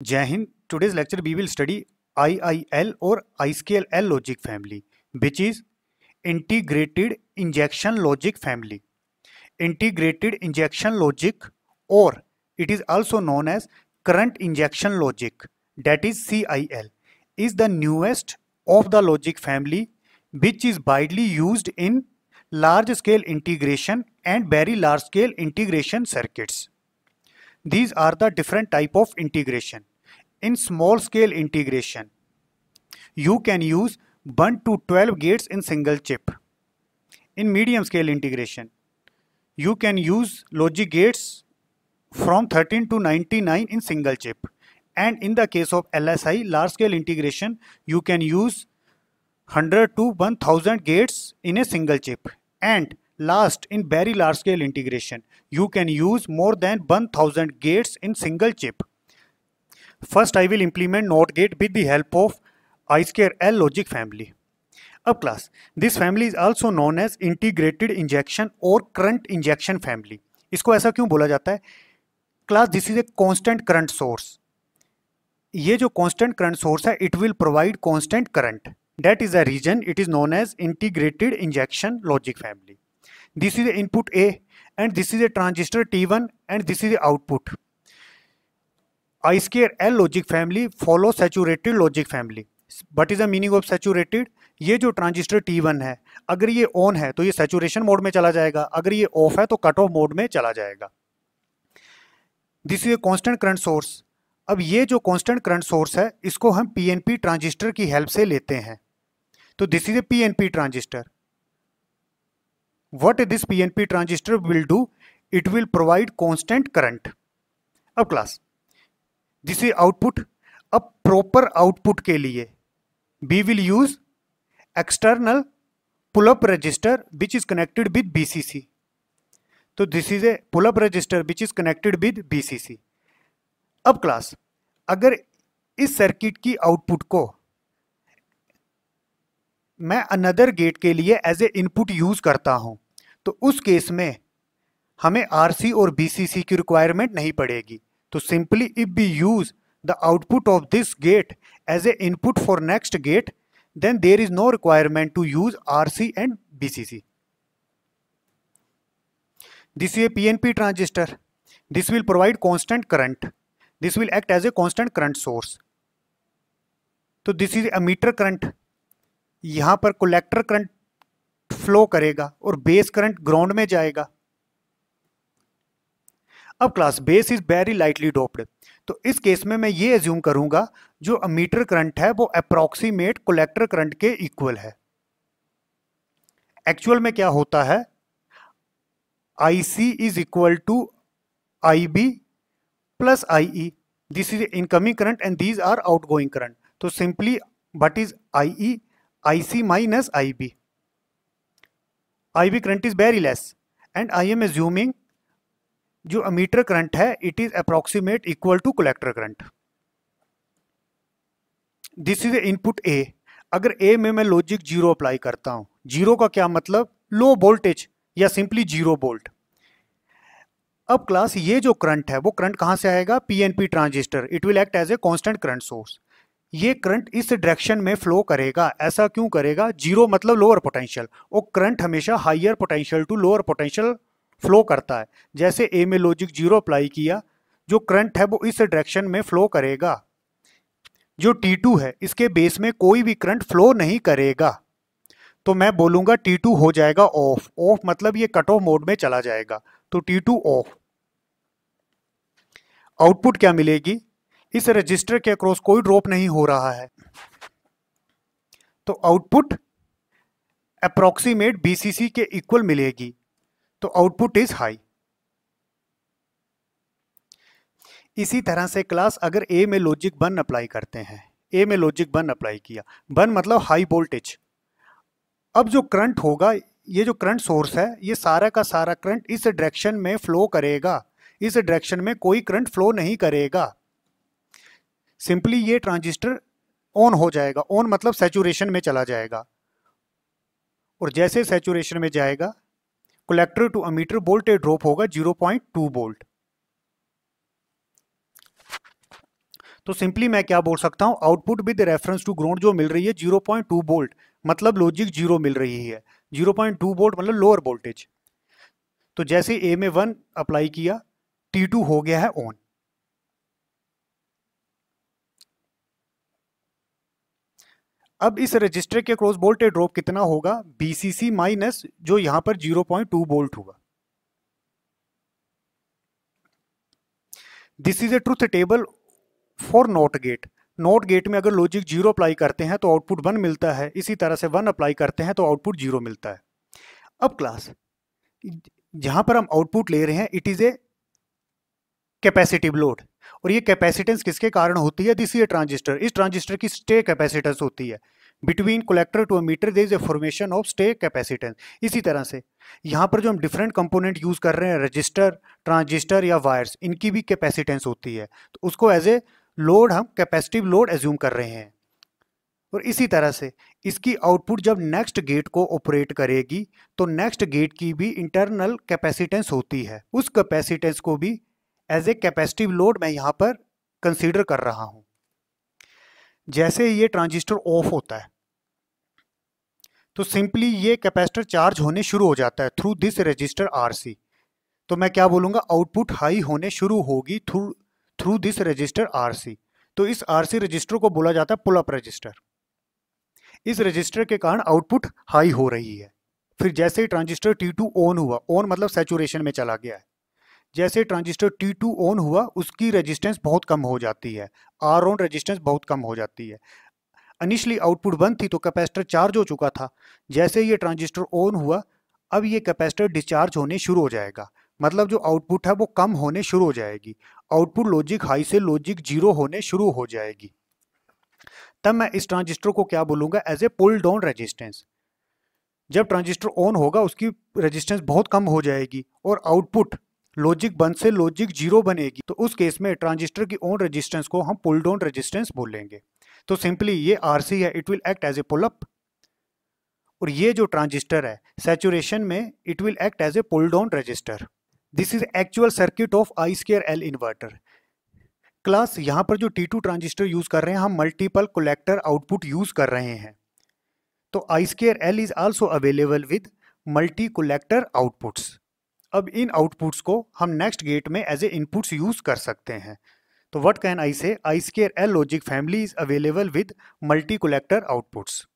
Jai Hind, today's lecture we will study IIL or ISKL logic family which is integrated injection logic family. Integrated injection logic or it is also known as current injection logic that is CIL is the newest of the logic family which is widely used in large scale integration and very large scale integration circuits. These are the different type of integration. In small scale integration, you can use 1 to 12 gates in single chip. In medium scale integration, you can use logic gates from 13 to 99 in single chip. And in the case of LSI, large scale integration, you can use 100 to 1000 gates in a single chip. And last, in very large scale integration, you can use more than 1000 gates in single chip. First I will implement NOT gate with the help of I2L logic family. Up class, this family is also known as integrated injection or current injection family. इसको ऐसा क्यों बोला जाता है class this is a constant current source. ये जो constant current source है it will provide constant that is the reason it is known as integrated injection logic family this is the input a and this is a transistor t1 and this is the output I square L logic family follow saturated logic family what is a meaning of saturated ये जो transistor T one है अगर ये on है तो ये saturation mode में चला जाएगा अगर ये ऑफ है तो कट ऑफ मोड में चला जाएगा this is a constant current source अब ये जो कॉन्स्टेंट करंट सोर्स है इसको हम पी एन पी ट्रांजिस्टर की हेल्प से लेते हैं तो this is a P N P transistor what this P N P transistor will do it will provide constant current अब क्लास दिस इज आउटपुट अब प्रॉपर आउटपुट के लिए we will use external pull up resistor which is connected with BCC तो this is a pull up resistor which is connected with VCC अब class अगर इस circuit की output को मैं अनदर गेट के लिए एज ए इनपुट यूज करता हूं तो उस केस में हमें आरसी और बीसीसी की रिक्वायरमेंट नहीं पड़ेगी तो simply if we use the output of this gate as a input for next gate then there is no requirement to use R C and V C C this you a P N P transistor this will provide constant current this will act as a constant current source तो this is emitter current यहां पर collector current flow करेगा और base current ground में जाएगा अब class base is very lightly doped तो इस केस में मैं ये एज्यूम करूंगा जो अमीटर करंट है वो अप्रोक्सीमेट कोलेक्टर करंट के इक्वल है एक्चुअल में क्या होता है I C is equal to I B plus I E this is incoming current and these are outgoing current तो simply what is I E I C minus I B I B current is very less and I am assuming जो emitter current है it is approximate equal to collector current this is input A अगर A में मैं logic zero apply करता हूं zero का क्या मतलब लो वोल्टेज या सिंपली जीरो वोल्ट अब क्लास ये जो करंट है वो करंट कहां से आएगा PNP transistor it will act as a constant current source ये करंट इस डायरेक्शन में फ्लो करेगा ऐसा क्यों करेगा जीरो मतलब लोअर पोटेंशियल और करंट हमेशा higher potential to lower potential flow करता है जैसे ए में लॉजिक जीरो अप्लाई किया जो करंट है वो इस डायरेक्शन में फ्लो करेगा जो टी टू है इसके बेस में कोई भी करंट फ्लो नहीं करेगा तो मैं बोलूंगा टी टू हो जाएगा ऑफ ऑफ मतलब ये कट ऑफ मोड में चला जाएगा तो टी टू ऑफ आउटपुट क्या मिलेगी इस रजिस्टर के अक्रॉस कोई ड्रॉप नहीं हो रहा है तो आउटपुट अप्रोक्सीमेट बीसीसी के इक्वल मिलेगी तो आउटपुट इज हाई इसी तरह से क्लास अगर ए में लॉजिक बन अप्लाई करते हैं ए में लॉजिक बन अप्लाई किया बन मतलब हाई वोल्टेज अब जो करंट होगा ये जो करंट सोर्स है ये सारा का सारा करंट इस डायरेक्शन में फ्लो करेगा इस डायरेक्शन में कोई करंट फ्लो नहीं करेगा सिंपली ये ट्रांजिस्टर ऑन हो जाएगा ऑन मतलब सेचुरेशन में चला जाएगा और जैसे सेचुरेशन में जाएगा collector to emitter volt drop होगा 0.2 वोल्ट तो सिंपली मैं क्या बोल सकता हूं output with reference to ground जो मिल रही है 0.2 वोल्ट मतलब लॉजिक जीरो मिल रही है 0.2 वोल्ट मतलब लोअर वोल्टेज तो जैसे ए में वन अप्लाई किया टी टू हो गया है ऑन अब इस रजिस्टर के क्रॉस वोल्टेज ड्रॉप कितना होगा बीसीसी माइनस जो यहां पर 0.2 वोल्ट हुआ this is a truth table for not gate not gate में अगर लॉजिक जीरो अप्लाई करते हैं तो आउटपुट वन मिलता है इसी तरह से वन अप्लाई करते हैं तो आउटपुट जीरो मिलता है अब क्लास जहां पर हम आउटपुट ले रहे हैं it is a capacitive load और ये कैपेसिटेंस किसके कारण होती है दिस ये ट्रांजिस्टर इस ट्रांजिस्टर की स्टे कैपेसिटेंस होती है between collector to emitter there is a formation of stray capacitance इसी तरह से यहाँ पर जो हम डिफरेंट कंपोनेंट यूज़ कर रहे हैं रजिस्टर ट्रांजिस्टर या वायर्स इनकी भी कैपेसिटेंस होती है तो उसको एज ए लोड हम कैपेसिटिव लोड एज्यूम कर रहे हैं और इसी तरह से इसकी आउटपुट जब नेक्स्ट गेट को ऑपरेट करेगी तो नेक्स्ट गेट की भी इंटरनल कैपेसिटेंस होती है उस कैपेसिटेंस को भी एज ए कैपेसिटिव लोड मैं यहाँ पर कंसीडर कर रहा हूँ जैसे ये ट्रांजिस्टर ऑफ होता है तो सिंपली ये कैपेसिटर चार्ज होने शुरू हो जाता है थ्रू दिस रजिस्टर सी तो मैं क्या बोलूँगा आउटपुट हाई होने शुरू होगी through through this resistor RC तो इस आर सी रजिस्टर को बोला जाता है पुल अप रजिस्टर इस रजिस्टर के कारण आउटपुट हाई हो रही है फिर जैसे ही ट्रांजिस्टर T2 ऑन हुआ ऑन मतलब सेचुरेशन में चला गया है जैसे ट्रांजिस्टर टी टू ऑन हुआ उसकी रेजिस्टेंस बहुत कम हो जाती है आर ऑन रेजिस्टेंस बहुत कम हो जाती है अनिशली आउटपुट बंद थी तो कैपेसिटर चार्ज हो चुका था जैसे ये ट्रांजिस्टर ऑन हुआ अब ये कैपेसिटर डिस्चार्ज होने शुरू हो जाएगा मतलब जो आउटपुट है वो कम होने शुरू हो जाएगी आउटपुट लॉजिक हाई से लॉजिक जीरो होने शुरू हो जाएगी तब मैं इस ट्रांजिस्टर को क्या बोलूँगा as a pull down resistance जब ट्रांजिस्टर ऑन होगा उसकी रेजिस्टेंस बहुत कम हो जाएगी और आउटपुट लॉजिक वन से लॉजिक जीरो बनेगी तो उस केस में ट्रांजिस्टर की ओन रेजिस्टेंस को हम पुल डाउन रेजिस्टेंस बोलेंगे तो सिंपली ये आर सी है it will act as a pull up और ये जो ट्रांजिस्टर है सेचुरेशन में it will act as a pull down resistor this is actual circuit of I square L inverter class यहाँ पर जो T2 ट्रांजिस्टर यूज़ कर रहे हैं हम मल्टीपल कोलेक्टर आउटपुट यूज़ कर रहे हैं तो I square L is also available with multi collector outputs अब इन आउटपुट्स को हम नेक्स्ट गेट में एज ए इनपुट्स यूज़ कर सकते हैं तो what can I say I square L logic family is available with multi collector outputs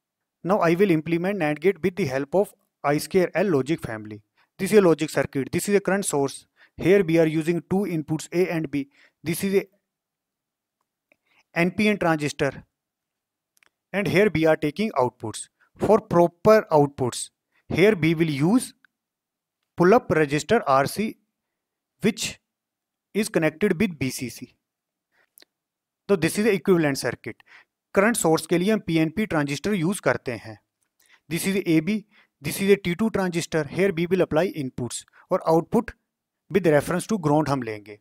now I will implement NAND gate with the help of I square L logic family this is a logic circuit this is a current source hair are using two inputs A and B this is a N P N transistor and here we are taking outputs for proper outputs here we will use R C which is connected with V C C तो this is equivalent circuit current source के लिए हम P N P transistor use करते हैं this is a B this is a T two transistor here we will apply inputs और output with reference to ground हम लेंगे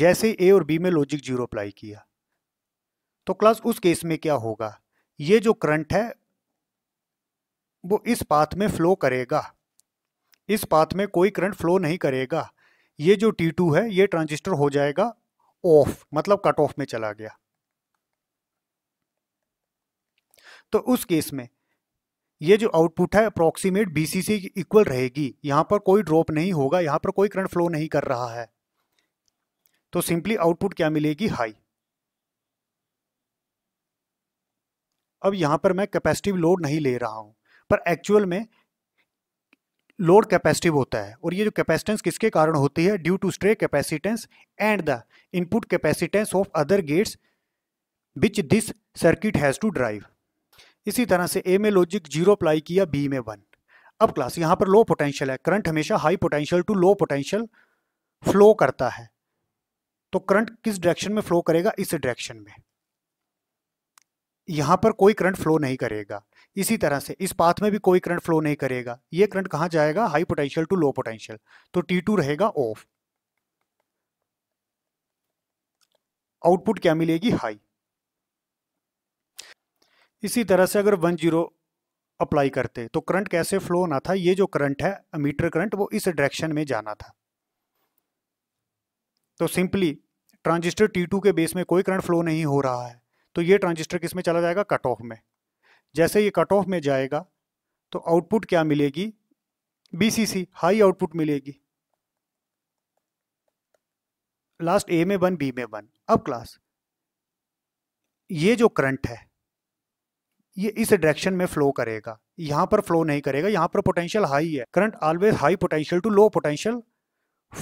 जैसे ए और बी में लॉजिक जीरो अप्लाई किया तो क्लास उस केस में क्या होगा ये जो करंट है वो इस पाथ में फ्लो करेगा इस पाथ में कोई करंट फ्लो नहीं करेगा ये जो T2 है ये ट्रांजिस्टर हो जाएगा ऑफ मतलब कट ऑफ में चला गया तो उस केस में ये जो आउटपुट है अप्रोक्सीमेट बी सी इक्वल रहेगी यहां पर कोई ड्रॉप नहीं होगा यहां पर कोई करंट फ्लो नहीं कर रहा है तो सिंपली आउटपुट क्या मिलेगी हाई अब यहां पर मैं कैपेसिटिव लोड नहीं ले रहा हूं पर एक्चुअल में लोड कैपेसिटिव होता है और ये जो कैपेसिटेंस किसके कारण होती है due to stray capacitance and the input capacitance of other gates which this circuit has to drive इसी तरह से ए में लॉजिक जीरो अप्लाई किया बी में वन अब क्लास यहाँ पर लो पोटेंशियल है करंट हमेशा high potential to low potential flow करता है तो करंट किस डायरेक्शन में फ्लो करेगा इस डायरेक्शन में यहाँ पर कोई करंट फ्लो नहीं करेगा इसी तरह से इस पाथ में भी कोई करंट फ्लो नहीं करेगा ये करंट कहाँ जाएगा high potential to low potential तो टी टू रहेगा ऑफ आउटपुट क्या मिलेगी हाई इसी तरह से अगर वन जीरो अप्लाई करते तो करंट कैसे फ्लो होना था ये जो करंट है मीटर करंट वो इस डायरेक्शन में जाना था तो सिंपली ट्रांजिस्टर टू के बेस में कोई करंट फ्लो नहीं हो रहा है तो ये ट्रांजिस्टर किस में चला जाएगा कट ऑफ में जैसे ये कट ऑफ में जाएगा तो आउटपुट क्या मिलेगी बीसीसी हाई आउटपुट मिलेगी लास्ट ए में वन बी में वन अब क्लास ये जो करंट है ये इस डायरेक्शन में फ्लो करेगा यहां पर फ्लो नहीं करेगा यहां पर पोटेंशियल हाई है current always high potential to low potential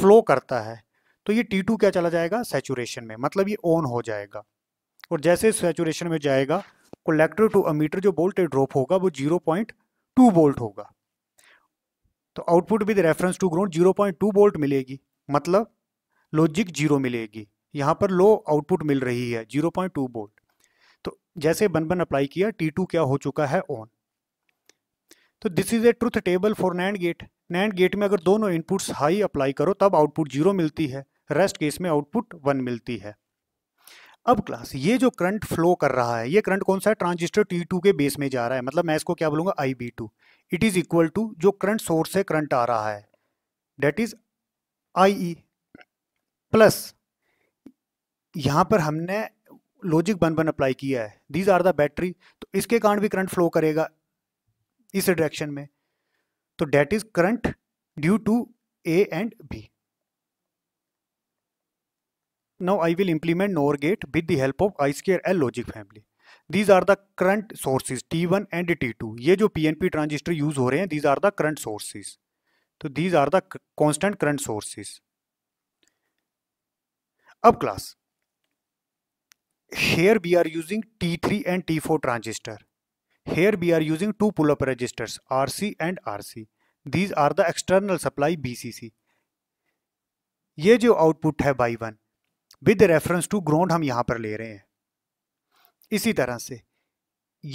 flow करता है तो ये T2 क्या चला जाएगा सेचुरेशन में मतलब ये ऑन हो जाएगा और जैसे सेचुरेशन में जाएगा कोलेक्टर टू अमीटर जो बोल्ट ड्रॉप होगा वो जीरो पॉइंट टू बोल्ट होगा तो output with reference to ground zero point two volt मिलेगी मतलब लॉजिक जीरो मिलेगी यहाँ पर लो आउटपुट मिल रही है जीरो पॉइंट टू बोल्ट तो जैसे बन बन अप्लाई किया टी टू क्या हो चुका है ऑन तो this is a truth table for NAND gate NAND gate में अगर दोनों इनपुट्स हाई अप्लाई करो तब आउटपुट जीरो मिलती है रेस्ट केस में आउटपुट वन मिलती है अब क्लास ये जो करंट फ्लो कर रहा है ये करंट कौन सा है ट्रांजिस्टर टी टू के बेस में जा रहा है मतलब मैं इसको क्या बोलूँगा I B two it is equal to जो करंट सोर्स से करंट आ रहा है that is I E plus यहाँ पर हमने लॉजिक बन बन अप्लाई किया है दीज आर द बैटरी तो इसके कारण भी करंट फ्लो करेगा इस डायरेक्शन में तो that is current due to A and B Now I will implement NOR gate with the help of I square L logic family. These are the current sources T1 and T2. ye jo PNP transistor use ho rahe hain these are the current sources. so these are the constant current sources. अब class. Here we are using T3 and T4 transistor. Here we are using two pull-up resistors RC and RC. These are the external supply BCC. ये जो output है by one with reference to ground हम यहां पर ले रहे हैं इसी तरह से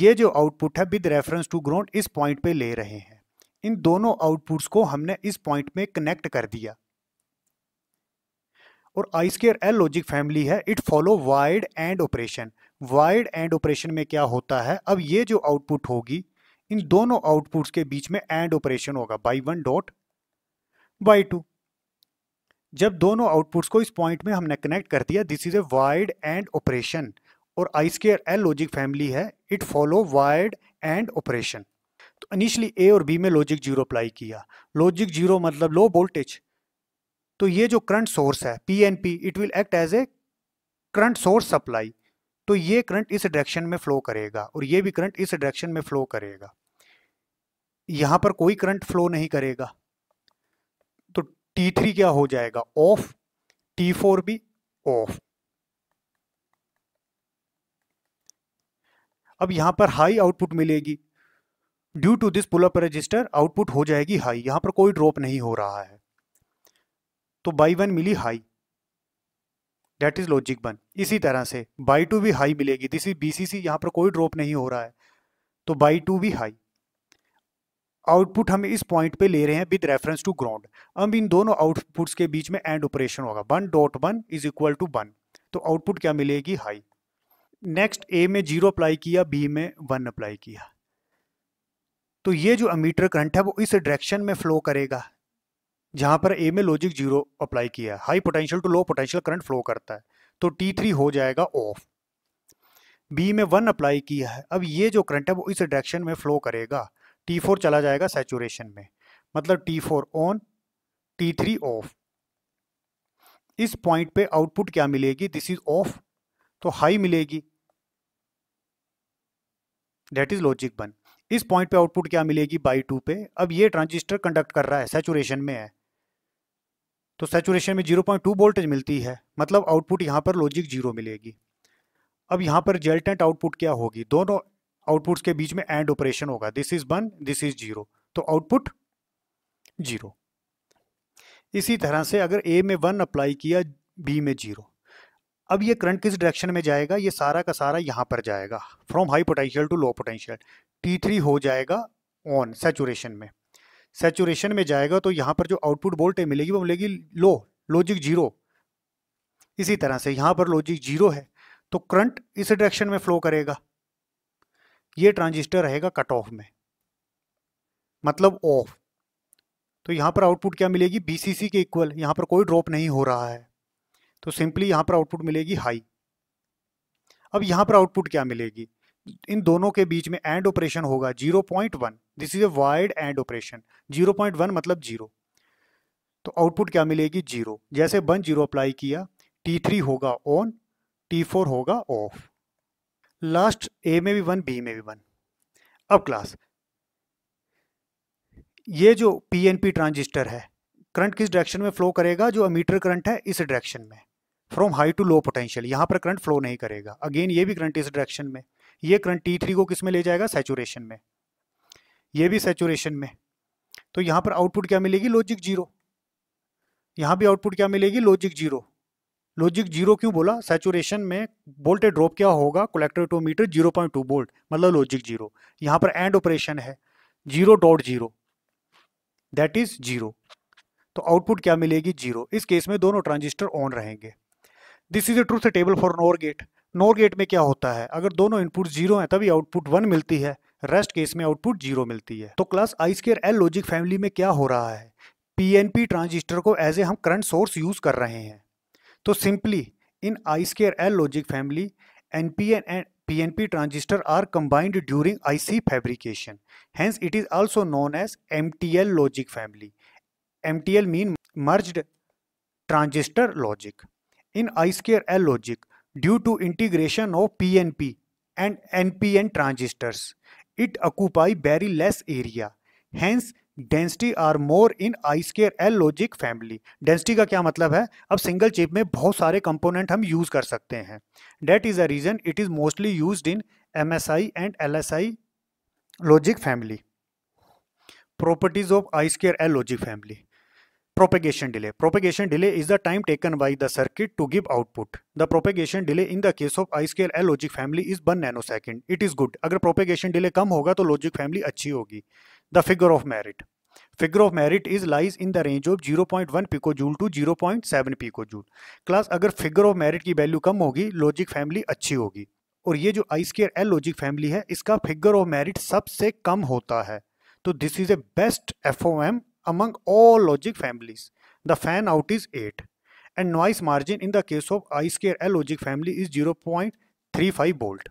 ये जो आउटपुट है विद रेफरेंस टू ग्राउंड इस पॉइंट पे ले रहे हैं इन दोनों आउटपुट्स को हमने इस पॉइंट में कनेक्ट कर दिया और I square L logic family है it follow wired and operation wired and operation में क्या होता है अब ये जो आउटपुट होगी इन दोनों आउटपुट्स के बीच में एंड ऑपरेशन होगा by one dot by two जब दोनों आउटपुट्स को इस पॉइंट में हमने कनेक्ट कर दिया this is a wired and operation और I square L logic family है it follow wired and operation तो इनिशली ए और बी में लॉजिक जीरो अप्लाई किया लॉजिक जीरो मतलब लो वोल्टेज तो ये जो करंट सोर्स है P N P it will act as a current source supply तो ये करंट इस डायरेक्शन में फ्लो करेगा और ये भी करंट इस डायरेक्शन में फ्लो करेगा यहाँ पर कोई करंट फ्लो नहीं करेगा T3 थ्री क्या हो जाएगा ऑफ टी फोर भी ऑफ अब यहां पर हाई आउटपुट मिलेगी due to this pull up resistor output हो जाएगी हाई यहां पर कोई ड्रॉप नहीं हो रहा है तो बाई वन मिली high that is logic one इसी तरह से बाई टू भी हाई मिलेगी दिस इज बीसीसी यहां पर कोई ड्रॉप नहीं हो रहा है तो बाई टू भी हाई आउटपुट हम इस पॉइंट पे ले रहे हैं विद रेफरेंस टू ग्राउंड अब इन दोनों आउटपुट्स के बीच में एंड ऑपरेशन होगा one dot one is equal to one तो आउटपुट क्या मिलेगी हाई नेक्स्ट ए में जीरो अप्लाई किया बी में वन अप्लाई किया तो ये जो अमीटर करंट है वो इस डायरेक्शन में फ्लो करेगा जहां पर ए में लॉजिक जीरो अप्लाई किया high potential to low potential current flow करता है तो टी थ्री हो जाएगा ऑफ बी में वन अप्लाई किया है अब ये जो करंट है वो इस डायरेक्शन में फ्लो करेगा टी फोर चला जाएगा सेचुरेशन में मतलब T four on T three off इस पॉइंट पे आउटपुट क्या मिलेगी दिस इज ऑफ तो हाई मिलेगी दैट इज लॉजिक वन इस पॉइंट पे आउटपुट क्या मिलेगी बाई टू पे अब ये ट्रांजिस्टर कंडक्ट कर रहा है सेचुरेशन में है तो सेचुरेशन में जीरो पॉइंट टू वोल्टेज मिलती है मतलब आउटपुट यहाँ पर लॉजिक जीरो मिलेगी अब यहाँ पर जेल्टेंट आउटपुट क्या होगी दोनों आउटपुट्स के बीच में एंड ऑपरेशन होगा this is one this is zero तो आउटपुट जीरो इसी तरह से अगर ए में वन अप्लाई किया बी में जीरो अब ये करंट किस डायरेक्शन में जाएगा ये सारा का सारा यहाँ पर जाएगा from high potential to low potential T three हो जाएगा ऑन सेचुरेशन में सेचुरेशन में जाएगा तो यहाँ पर जो आउटपुट वोल्टेज मिलेगी वो मिलेगी लो लॉजिक जीरो इसी तरह से यहाँ पर लॉजिक जीरो है तो करंट इस डायरेक्शन में फ्लो करेगा ये ट्रांजिस्टर रहेगा कट ऑफ में मतलब ऑफ तो यहाँ पर आउटपुट क्या मिलेगी बीसीसी के इक्वल यहाँ पर कोई ड्रॉप नहीं हो रहा है तो सिंपली यहाँ पर आउटपुट मिलेगी हाई अब यहाँ पर आउटपुट क्या मिलेगी इन दोनों के बीच में एंड ऑपरेशन होगा 0.1 this is a wired and operation 0.1 मतलब जीरो तो आउटपुट क्या मिलेगी जीरो जैसे वन जीरो अप्लाई किया टी थ्री होगा ऑन टी फोर होगा ऑफ लास्ट ए में भी वन बी में भी वन अब क्लास ये जो पी एन पी ट्रांजिस्टर है करंट किस डायरेक्शन में फ्लो करेगा जो अमीटर करंट है इस डायरेक्शन में from high to low potential यहां पर करंट फ्लो नहीं करेगा अगेन ये भी करंट इस डायरेक्शन में ये करंट टी थ्री को किस में ले जाएगा सेचुरेशन में ये भी सेचुरेशन में तो यहां पर आउटपुट क्या मिलेगी लॉजिक जीरो यहां भी आउटपुट क्या मिलेगी लॉजिक जीरो लॉजिक जीरो क्यों बोला सैचुरेशन में वोल्टेज ड्रॉप क्या होगा collector to emitter zero point two volt मतलब लॉजिक जीरो यहाँ पर एंड ऑपरेशन है zero dot zero that is zero तो आउटपुट क्या मिलेगी जीरो इस केस में दोनों ट्रांजिस्टर ऑन रहेंगे this is a truth table for NOR gate NOR gate में क्या होता है अगर दोनों इनपुट जीरो हैं तभी आउटपुट वन मिलती है रेस्ट केस में आउटपुट जीरो मिलती है तो class I square L logic family में क्या हो रहा है पीएनपी ट्रांजिस्टर को एज ए हम करंट सोर्स यूज कर रहे हैं So simply in iSCARE L logic family, NPN and PNP transistor are combined during IC fabrication. Hence it is also known as MTL logic family. MTL means merged transistor logic. In iSCARE L logic, due to integration of PNP and NPN transistors, it occupy very less area. Hence, density are more in I square L logic family density का क्या मतलब है अब single chip में बहुत सारे component हम use कर सकते हैं that is a reason it is mostly use in M S I and L S I logic family properties of I square L logic family propagation delay propagation delay is the time taken by the circuit to give output the propagation delay in the case of I square L logic family is one nano second it is good अगर propagation delay कम होगा तो logic family अच्छी होगी the figure of merit figure of merit is lies in the range of zero point one pico joule to zero point seven pico joule class अगर figure of merit की value कम होगी logic family अच्छी होगी और ये जो I square L logic family है इसका फिगर ऑफ मेरिट सबसे कम होता है तो this is a best F O M among all logic families the fan out is eight and noise margin in the case of I square L logic family is zero point three five bolt